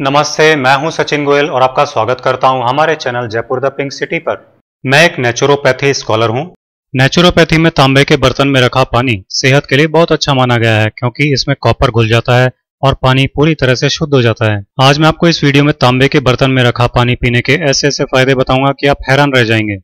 नमस्ते मैं हूं सचिन गोयल और आपका स्वागत करता हूं हमारे channel Jaipur the pink city पर मैं एक नेचुरोपैथी स्कॉलर हूं नेचुरोपैथी में तांबे के बर्तन में रखा पानी सेहत के लिए बहुत अच्छा माना गया है क्योंकि इसमें कॉपर घुल जाता है और पानी पूरी तरह से शुद्ध हो जाता है आज मैं आपको इस वीडियो में तांबे के बर्तन में रखा पानी पीने के ऐसे ऐसे फायदे बताऊंगा कि आप हैरान रह जाएंगे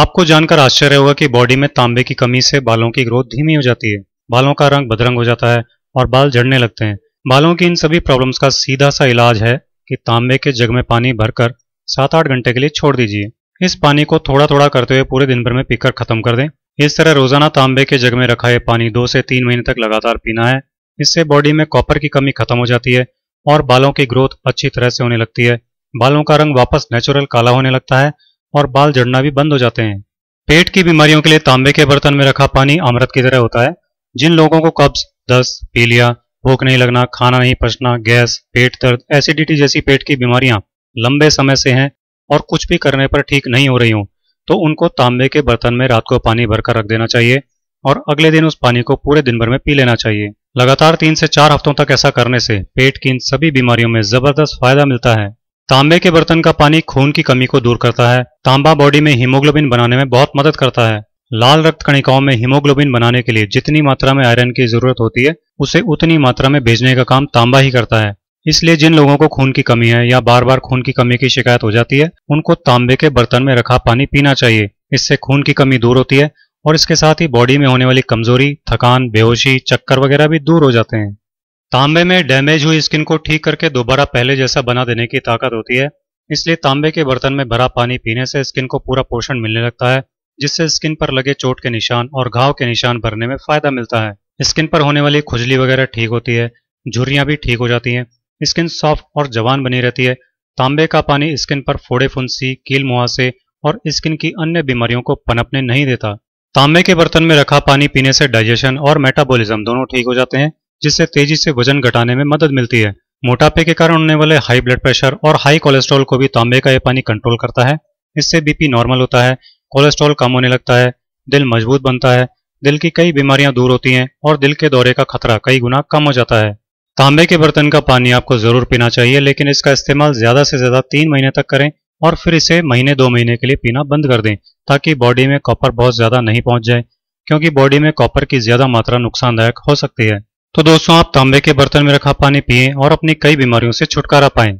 आपको जानकर आश्चर्य होगा कि बॉडी में तांबे की कमी से बालों की ग्रोथ धीमी हो जाती है बालों का रंग बदरंग हो जाता है और बाल झड़ने लगते हैं बालों की इन सभी प्रॉब्लम्स का सीधा सा इलाज है कि तांबे के जग में पानी भरकर सात आठ घंटे के लिए छोड़ दीजिए इस पानी को थोड़ा थोड़ा करते हुए पूरे दिन भर में पीकर खत्म कर दें इस तरह रोजाना तांबे के जग में रखा यह पानी दो से तीन महीने तक लगातार पीना है इससे बॉडी में कॉपर की कमी खत्म हो जाती है और बालों की ग्रोथ अच्छी तरह से होने लगती है बालों का रंग वापस नेचुरल काला होने लगता है और बाल जड़ना भी बंद हो जाते हैं पेट की बीमारियों के लिए तांबे के बर्तन में रखा पानी अमृत की तरह होता है जिन लोगों को कब्ज दस्त पीलिया भूख नहीं लगना खाना नहीं पचना गैस पेट दर्द एसिडिटी जैसी पेट की बीमारियां लंबे समय से हैं और कुछ भी करने पर ठीक नहीं हो रही हूँ तो उनको तांबे के बर्तन में रात को पानी भरकर रख देना चाहिए और अगले दिन उस पानी को पूरे दिन भर में पी लेना चाहिए लगातार तीन से चार हफ्तों तक ऐसा करने से पेट की इन सभी बीमारियों में जबरदस्त फायदा मिलता है तांबे के बर्तन का पानी खून की कमी को दूर करता है तांबा बॉडी में हीमोग्लोबिन बनाने में बहुत मदद करता है लाल रक्त कणिकाओं में हीमोग्लोबिन बनाने के लिए जितनी मात्रा में आयरन की जरूरत होती है उसे उतनी मात्रा में भेजने का काम तांबा ही करता है इसलिए जिन लोगों को खून की कमी है या बार बार खून की कमी की शिकायत हो जाती है उनको तांबे के बर्तन में रखा पानी पीना चाहिए इससे खून की कमी दूर होती है और इसके साथ ही बॉडी में होने वाली कमजोरी थकान बेहोशी चक्कर वगैरह भी दूर हो जाते हैं तांबे में डैमेज हुई स्किन को ठीक करके दोबारा पहले जैसा बना देने की ताकत होती है इसलिए तांबे के बर्तन में भरा पानी पीने से स्किन को पूरा पोषण मिलने लगता है जिससे स्किन पर लगे चोट के निशान और घाव के निशान भरने में फायदा मिलता है स्किन पर होने वाली खुजली वगैरह ठीक होती है झुरियाँ भी ठीक हो जाती हैं स्किन सॉफ्ट और जवान बनी रहती है तांबे का पानी स्किन पर फोड़े फुंसी कील मुहासे और स्किन की अन्य बीमारियों को पनपने नहीं देता तांबे के बर्तन में रखा पानी पीने से डाइजेशन और मेटाबॉलिज्म दोनों ठीक हो जाते हैं जिससे तेजी से वजन घटाने में मदद मिलती है मोटापे के कारण होने वाले हाई ब्लड प्रेशर और हाई कोलेस्ट्रॉल को भी तांबे का यह पानी कंट्रोल करता है इससे बीपी नॉर्मल होता है कोलेस्ट्रॉल कम होने लगता है दिल मजबूत बनता है दिल की कई बीमारियां दूर होती हैं और दिल के दौरे का खतरा कई गुना कम हो जाता है तांबे के बर्तन का पानी आपको जरूर पीना चाहिए लेकिन इसका इस्तेमाल ज्यादा से ज्यादा तीन महीने तक करें और फिर इसे महीने दो महीने के लिए पीना बंद कर दें ताकि बॉडी में कॉपर बहुत ज्यादा नहीं पहुंच जाए क्योंकि बॉडी में कॉपर की ज्यादा मात्रा नुकसानदायक हो सकती है तो दोस्तों आप तांबे के बर्तन में रखा पानी पिए और अपनी कई बीमारियों से छुटकारा पाएं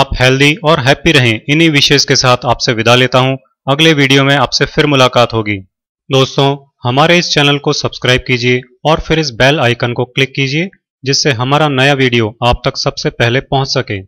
आप हेल्दी और हैप्पी रहें इन्हीं विशेष के साथ आपसे विदा लेता हूं अगले वीडियो में आपसे फिर मुलाकात होगी दोस्तों हमारे इस चैनल को सब्सक्राइब कीजिए और फिर इस बेल आइकन को क्लिक कीजिए जिससे हमारा नया वीडियो आप तक सबसे पहले पहुंच सके